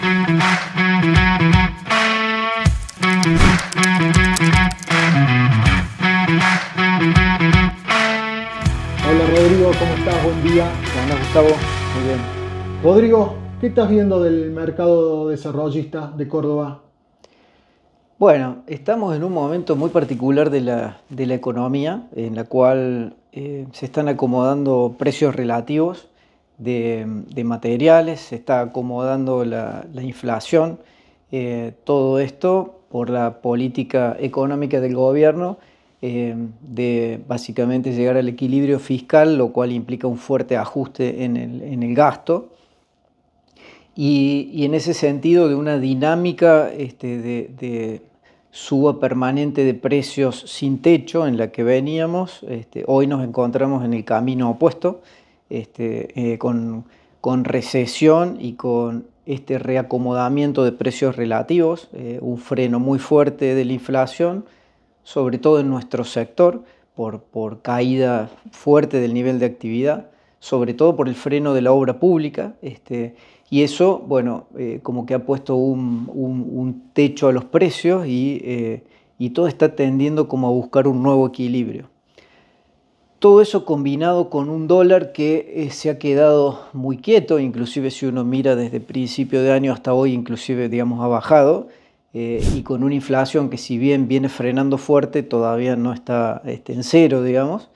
Hola Rodrigo, ¿cómo estás? Buen día. Hola Gustavo, muy bien. Rodrigo, ¿qué estás viendo del mercado desarrollista de Córdoba? Bueno, estamos en un momento muy particular de la, economía, en la cual eh, se están acomodando precios relativos de, materiales, se está acomodando la, inflación, eh, todo esto por la política económica del gobierno eh, de básicamente llegar al equilibrio fiscal, lo cual implica un fuerte ajuste en el, gasto. Y, en ese sentido de una dinámica este, de, suba permanente de precios sin techo en la que veníamos, este, hoy nos encontramos en el camino opuesto este, eh, con, con, recesión y con este reacomodamiento de precios relativos, eh, un freno muy fuerte de la inflación, sobre todo en nuestro sector, por, por caída fuerte del nivel de actividad, sobre todo por el freno de la obra pública. Este, y eso, bueno, eh, como que ha puesto un, un, techo a los precios y, y todo está tendiendo como a buscar un nuevo equilibrio. Todo eso combinado con un dólar que eh, se ha quedado muy quieto, inclusive si uno mira desde principio de año hasta hoy, inclusive digamos ha bajado, eh, y con una inflación que si bien viene frenando fuerte, todavía no está este, en cero, digamos.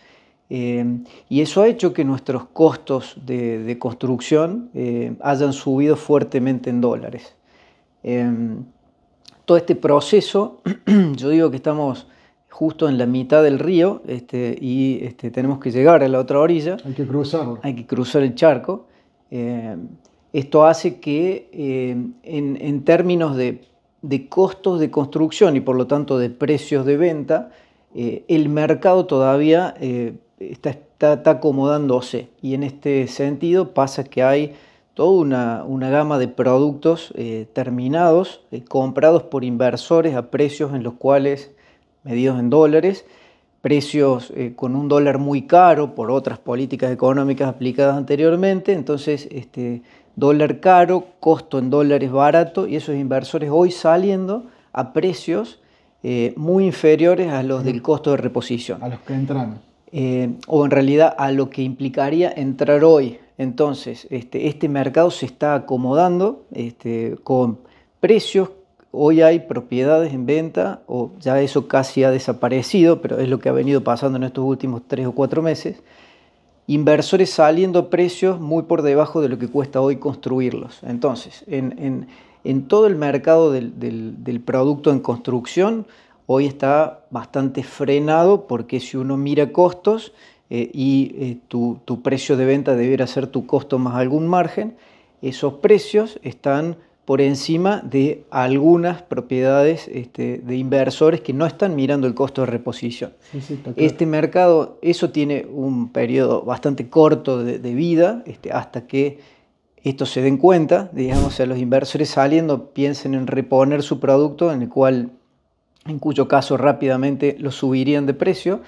Eh, y eso ha hecho que nuestros costos de, de construcción hayan subido fuertemente en dólares. todo este proceso, yo digo que estamos justo en la mitad del río este, y este, tenemos que llegar a la otra orilla. Hay que cruzarlo. Hay que cruzar el charco. Eh, esto hace que eh, en, términos de, costos de construcción y por lo tanto de precios de venta, eh, el mercado todavía está, está, acomodándose y en este sentido pasa que hay toda una, una gama de productos terminados, comprados por inversores a precios en los cuales medidos en dólares, precios eh, con un dólar muy caro por otras políticas económicas aplicadas anteriormente, entonces este, dólar caro, costo en dólares barato y esos inversores hoy saliendo a precios eh, muy inferiores a los del costo de reposición. A los que entran. Eh, o en realidad a lo que implicaría entrar hoy. Entonces, este, este mercado se está acomodando este, con precios hoy hay propiedades en venta, o ya eso casi ha desaparecido, pero es lo que ha venido pasando en estos últimos tres o cuatro meses, inversores saliendo a precios muy por debajo de lo que cuesta hoy construirlos. Entonces, en, todo el mercado del, producto en construcción, hoy está bastante frenado porque si uno mira costos eh, y eh, tu, precio de venta debiera ser tu costo más algún margen, esos precios están por encima de algunas propiedades este, de inversores que no están mirando el costo de reposición. Este mercado, eso tiene un periodo bastante corto de, vida este, hasta que esto se den cuenta, digamos, a los inversores saliendo piensen en reponer su producto, en el cual, en cuyo caso rápidamente lo subirían de precio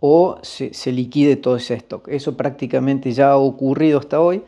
o se liquide todo ese stock. Eso prácticamente ya ha ocurrido hasta hoy.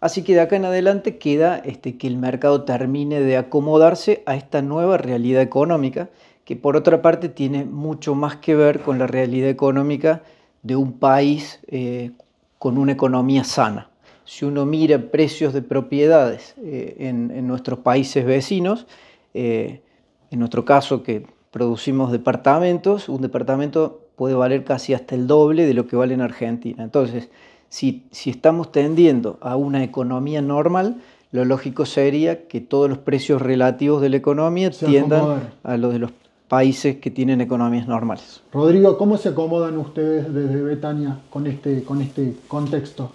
Así que de acá en adelante queda este, que el mercado termine de acomodarse a esta nueva realidad económica, que por otra parte tiene mucho más que ver con la realidad económica de un país eh, con una economía sana. Si uno mira precios de propiedades eh, en, nuestros países vecinos, eh, en nuestro caso que producimos departamentos, un departamento puede valer casi hasta el doble de lo que vale en Argentina. Entonces, si, estamos tendiendo a una economía normal, lo lógico sería que todos los precios relativos de la economía tiendan a los de los países que tienen economías normales. Rodrigo, ¿cómo se acomodan ustedes desde Betania con este, con este contexto?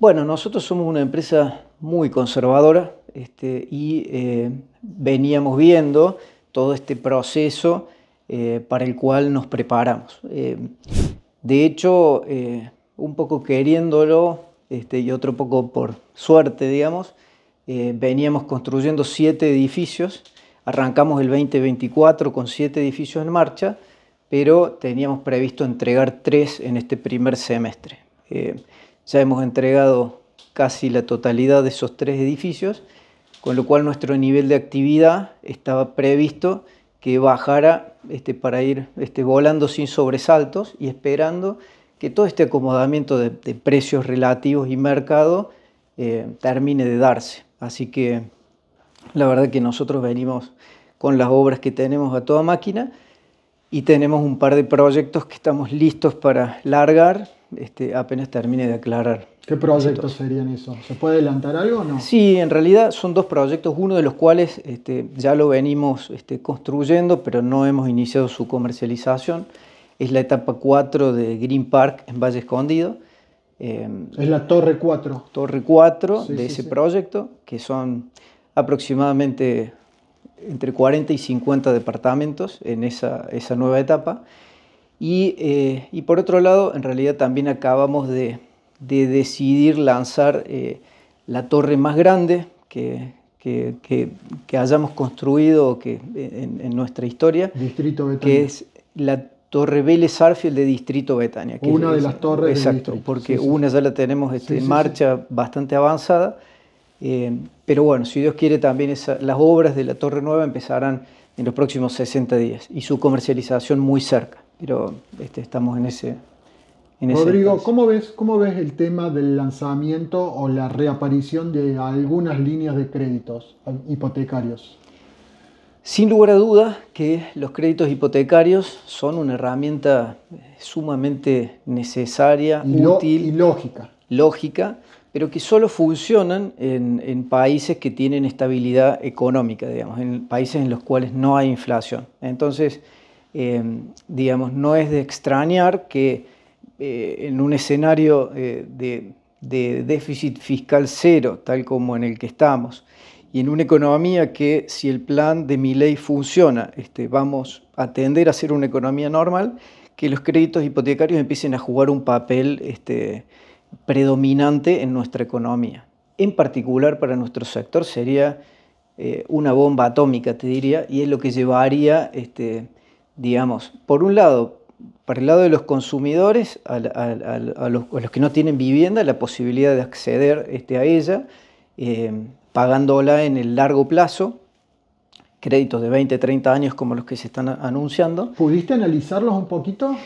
Bueno, nosotros somos una empresa muy conservadora este, y eh, veníamos viendo todo este proceso eh, para el cual nos preparamos. Eh, de hecho, un poco queriéndolo este, y otro poco por suerte, digamos, eh, veníamos construyendo siete edificios. Arrancamos el 2024 con siete edificios en marcha, pero teníamos previsto entregar tres en este primer semestre. Eh, ya hemos entregado casi la totalidad de esos tres edificios, con lo cual nuestro nivel de actividad estaba previsto que bajara este, para ir este, volando sin sobresaltos y esperando que todo este acomodamiento de, precios relativos y mercado eh, termine de darse. Así que la verdad que nosotros venimos con las obras que tenemos a toda máquina y tenemos un par de proyectos que estamos listos para largar este, apenas termine de aclarar. ¿Qué proyectos serían esos? ¿Se puede adelantar algo o no? Sí, en realidad son dos proyectos, uno de los cuales este, ya lo venimos este, construyendo, pero no hemos iniciado su comercialización es la etapa 4 de Green Park en Valle Escondido. Em, es la Torre 4. Torre 4 de ese proyecto, que son aproximadamente entre 40 y 50 departamentos en esa, nueva etapa. Eh, y, por otro lado, en realidad también acabamos de, decidir lanzar eh, la torre más grande que, hayamos construido que, en, nuestra historia, Distrito que es la Torre Vélez Arfiel de Distrito Betania. una de las torres. Exacto, porque una ya la tenemos en este, marcha bastante avanzada. Eh, pero bueno, si Dios quiere, también las obras de la Torre Nueva empezarán en los próximos 60 días y su comercialización muy cerca. Pero este, estamos en ese. En Rodrigo, ¿cómo, ves, ¿cómo ves el tema del lanzamiento o la reaparición de algunas líneas de créditos hipotecarios? Sin lugar a dudas que los créditos hipotecarios son una herramienta eh, sumamente necesaria, útil y lógica. lógica, pero que solo funcionan en, países que tienen estabilidad económica, digamos, en países en los cuales no hay inflación. Entonces, em, digamos, no es de extrañar que eh, en un escenario eh, de déficit fiscal cero, tal como en el que estamos, y en una economía que si el plan de mi ley funciona, este, vamos a tender a ser una economía normal, que los créditos hipotecarios empiecen a jugar un papel este, predominante en nuestra economía. En particular para nuestro sector sería eh, una bomba atómica, te diría, y es lo que llevaría, este, digamos, por un lado, para el lado de los consumidores, a, los, que no tienen vivienda, la posibilidad de acceder a ella. Eh, pagándola en el largo plazo, créditos de 20, 30 años como los que se están anunciando. ¿Pudiste analizarlos un poquito?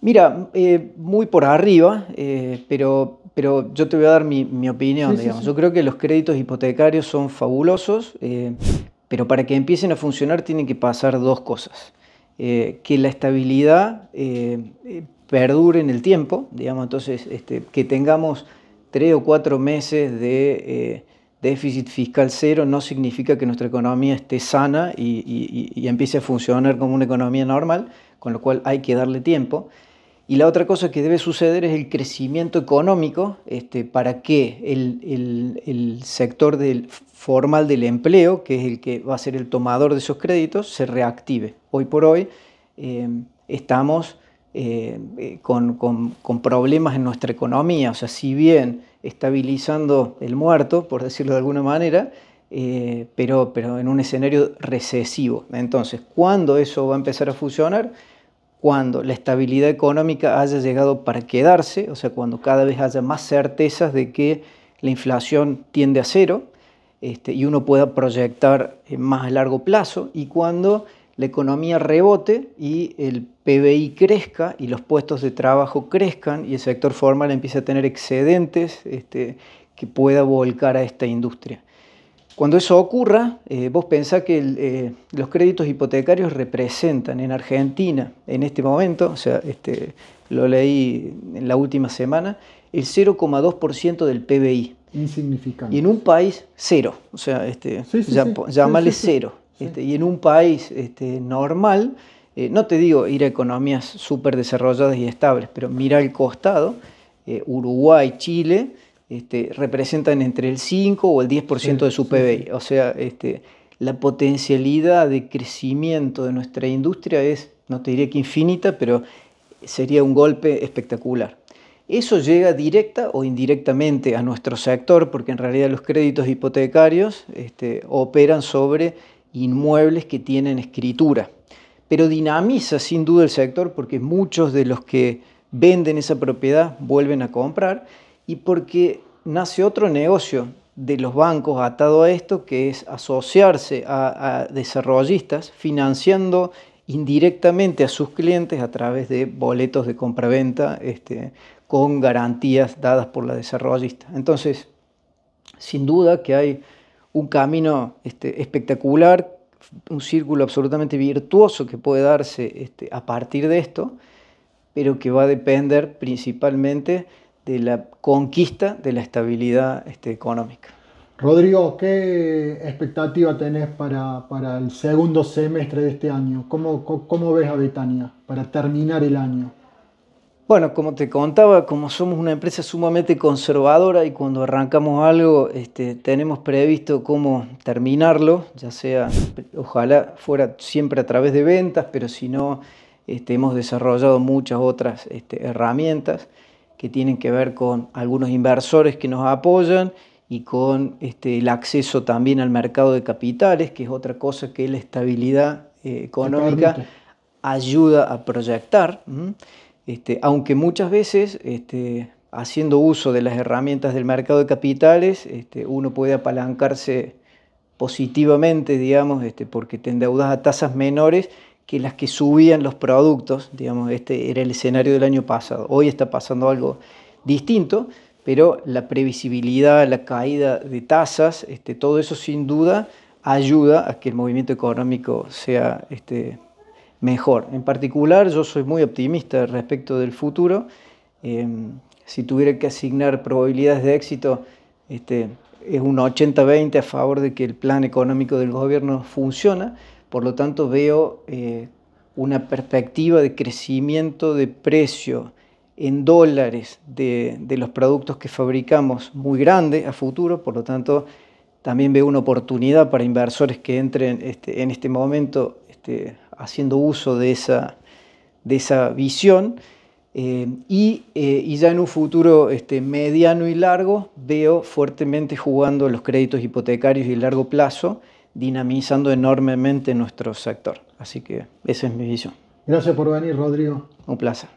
Mira, eh, muy por arriba, eh, pero, pero yo te voy a dar mi, opinión. Yo creo que los créditos hipotecarios son fabulosos, eh, pero para que empiecen a funcionar tienen que pasar dos cosas. que la estabilidad perdure en el tiempo, digamos, entonces este, que tengamos tres o cuatro meses de déficit fiscal cero no significa que nuestra economía esté sana y, empiece a funcionar como una economía normal, con lo cual hay que darle tiempo. Y la otra cosa que debe suceder es el crecimiento económico este, para que el, sector del, formal del empleo, que es el que va a ser el tomador de esos créditos, se reactive. Hoy por hoy eh, estamos eh, eh, con, con problemas en nuestra economía, o sea, si bien estabilizando el muerto, por decirlo de alguna manera, eh, pero, pero en un escenario recesivo. Entonces, ¿cuándo eso va a empezar a funcionar? Cuando la estabilidad económica haya llegado para quedarse, o sea, cuando cada vez haya más certezas de que la inflación tiende a cero este, y uno pueda proyectar eh, más a largo plazo y cuando la economía rebote y el PBI crezca y los puestos de trabajo crezcan y el sector formal empiece a tener excedentes este, que pueda volcar a esta industria. Cuando eso ocurra, eh, vos pensás que eh, los créditos hipotecarios representan en Argentina, en este momento, o sea, este, lo leí en la última semana, el 0,2% del PBI. Insignificante. Y en un país, cero. O sea, este, llámale cero. Este, y en un país este, normal, eh, no te digo ir a economías súper desarrolladas y estables, pero mira el costado, eh, Uruguay, Chile, este, representan entre el 5 o el 10% de su PBI. O sea, la potencialidad de crecimiento de nuestra industria es, no te diría que infinita, pero sería un golpe espectacular. Eso llega directa o indirectamente a nuestro sector, porque en realidad los créditos hipotecarios operan sobre inmuebles que tienen escritura. Pero dinamiza sin duda el sector porque muchos de los que venden esa propiedad vuelven a comprar y porque nace otro negocio de los bancos atado a esto que es asociarse a, desarrollistas financiando indirectamente a sus clientes a través de boletos de compraventa este, con garantías dadas por la desarrollista. Entonces, sin duda que hay un camino este, espectacular, un círculo absolutamente virtuoso que puede darse este, a partir de esto, pero que va a depender principalmente de la conquista de la estabilidad este, económica. Rodrigo, ¿qué expectativa tenés para, para el segundo semestre de este año? ¿Cómo, cómo ves a Betania para terminar el año? Bueno, como te contaba, como somos una empresa sumamente conservadora y cuando arrancamos algo este, tenemos previsto cómo terminarlo, ya sea, ojalá fuera siempre a través de ventas, pero si no, este, hemos desarrollado muchas otras este, herramientas que tienen que ver con algunos inversores que nos apoyan y con el acceso también al mercado de capitales, que es otra cosa que la estabilidad eh, económica ayuda a proyectar. Este, aunque muchas veces, este, haciendo uso de las herramientas del mercado de capitales, este, uno puede apalancarse positivamente, digamos, este, porque te endeudas a tasas menores que las que subían los productos, digamos, este era el escenario del año pasado. Hoy está pasando algo distinto, pero la previsibilidad, la caída de tasas, este, todo eso sin duda ayuda a que el movimiento económico sea este, mejor. En particular, yo soy muy optimista respecto del futuro. Eh, si tuviera que asignar probabilidades de éxito, este, es un 80-20 a favor de que el plan económico del gobierno funciona. Por lo tanto, veo eh, una perspectiva de crecimiento de precio en dólares de, los productos que fabricamos muy grande a futuro, por lo tanto también veo una oportunidad para inversores que entren este, en este momento este, haciendo uso de esa, de esa visión. Eh, eh, y, ya en un futuro este, mediano y largo veo fuertemente jugando los créditos hipotecarios y largo plazo, dinamizando enormemente nuestro sector. Así que esa es mi visión. Gracias por venir, Rodrigo. Un placer.